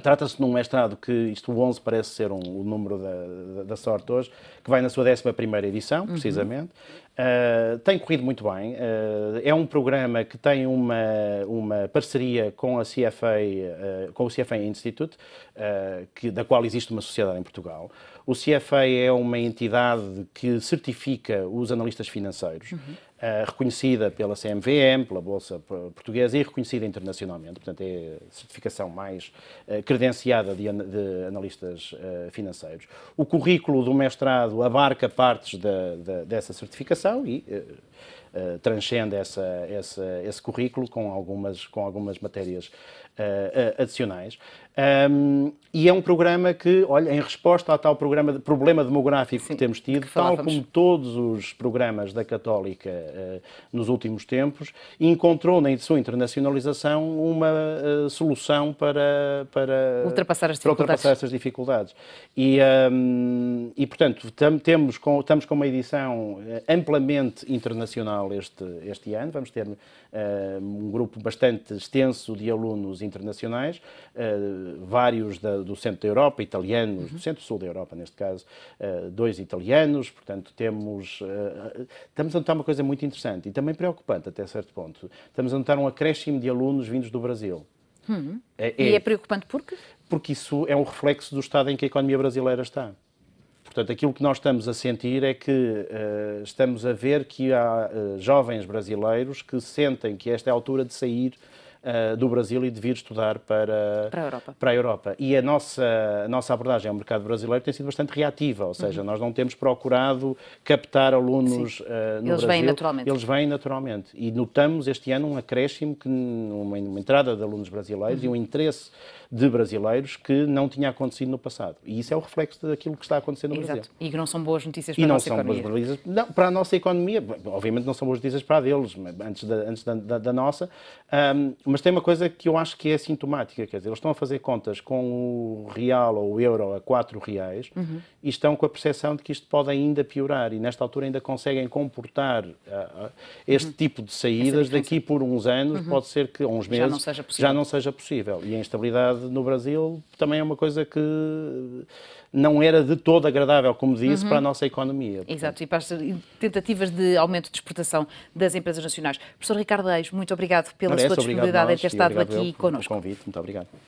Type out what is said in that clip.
Trata-se de um mestrado que, isto o 11 parece ser um, o número da, da, da sorte hoje, que vai na sua 11 edição, uhum. precisamente, Uh, tem corrido muito bem. Uh, é um programa que tem uma, uma parceria com a CFA, uh, eh, com o CFA Institute, que, da qual existe uma sociedade em Portugal. O CFA é uma entidade que certifica os analistas financeiros, uhum. reconhecida pela CMVM, pela Bolsa Portuguesa e reconhecida internacionalmente. Portanto, é a certificação mais credenciada de, de analistas financeiros. O currículo do mestrado abarca partes dessa certificação legislação e eh, eh, transcende essa, essa, esse currículo com algumas, com algumas matérias uh, adicionais. Um, e é um programa que, olha, em resposta a tal programa de, problema demográfico Sim, que temos tido, que tal como todos os programas da Católica uh, nos últimos tempos, encontrou na sua internacionalização uma uh, solução para, para ultrapassar, as para ultrapassar estas dificuldades. E, um, e portanto, tam, temos com, estamos com uma edição amplamente internacional internacional este, este ano. Vamos ter uh, um grupo bastante extenso de alunos internacionais, uh, vários da, do centro da Europa, italianos, uhum. do centro-sul da Europa, neste caso, uh, dois italianos. Portanto, temos. estamos a notar uma coisa muito interessante e também preocupante até certo ponto. Estamos a notar um acréscimo de alunos vindos do Brasil. Hum. É, é, e é preocupante porque? Porque isso é um reflexo do estado em que a economia brasileira está. Portanto, aquilo que nós estamos a sentir é que uh, estamos a ver que há uh, jovens brasileiros que sentem que esta é a altura de sair uh, do Brasil e de vir estudar para, para, a, Europa. para a Europa. E a nossa, a nossa abordagem ao mercado brasileiro tem sido bastante reativa, ou seja, uhum. nós não temos procurado captar alunos uh, no Eles Brasil. Vêm naturalmente. Eles vêm naturalmente. E notamos este ano um acréscimo, que, uma, uma entrada de alunos brasileiros uhum. e um uhum. interesse de brasileiros que não tinha acontecido no passado. E isso é o reflexo daquilo que está acontecendo no Exato. Brasil. E que não são boas notícias para e a nossa economia. E não são boas notícias não, para a nossa economia. Obviamente não são boas notícias para a deles, antes da, antes da, da, da nossa. Um, mas tem uma coisa que eu acho que é sintomática, quer dizer, eles estão a fazer contas com o real ou o euro a 4 reais uhum. e estão com a percepção de que isto pode ainda piorar e nesta altura ainda conseguem comportar uh, este uhum. tipo de saídas daqui por uns anos, uhum. pode ser que, uns meses, já não, seja possível. já não seja possível. E a instabilidade no Brasil também é uma coisa que não era de todo agradável, como disse, uhum. para a nossa economia. Exato, e para as tentativas de aumento de exportação das empresas nacionais. Professor Ricardo Leis muito obrigado pela Parece, sua disponibilidade obrigada por ter estado aqui connosco. muito obrigado.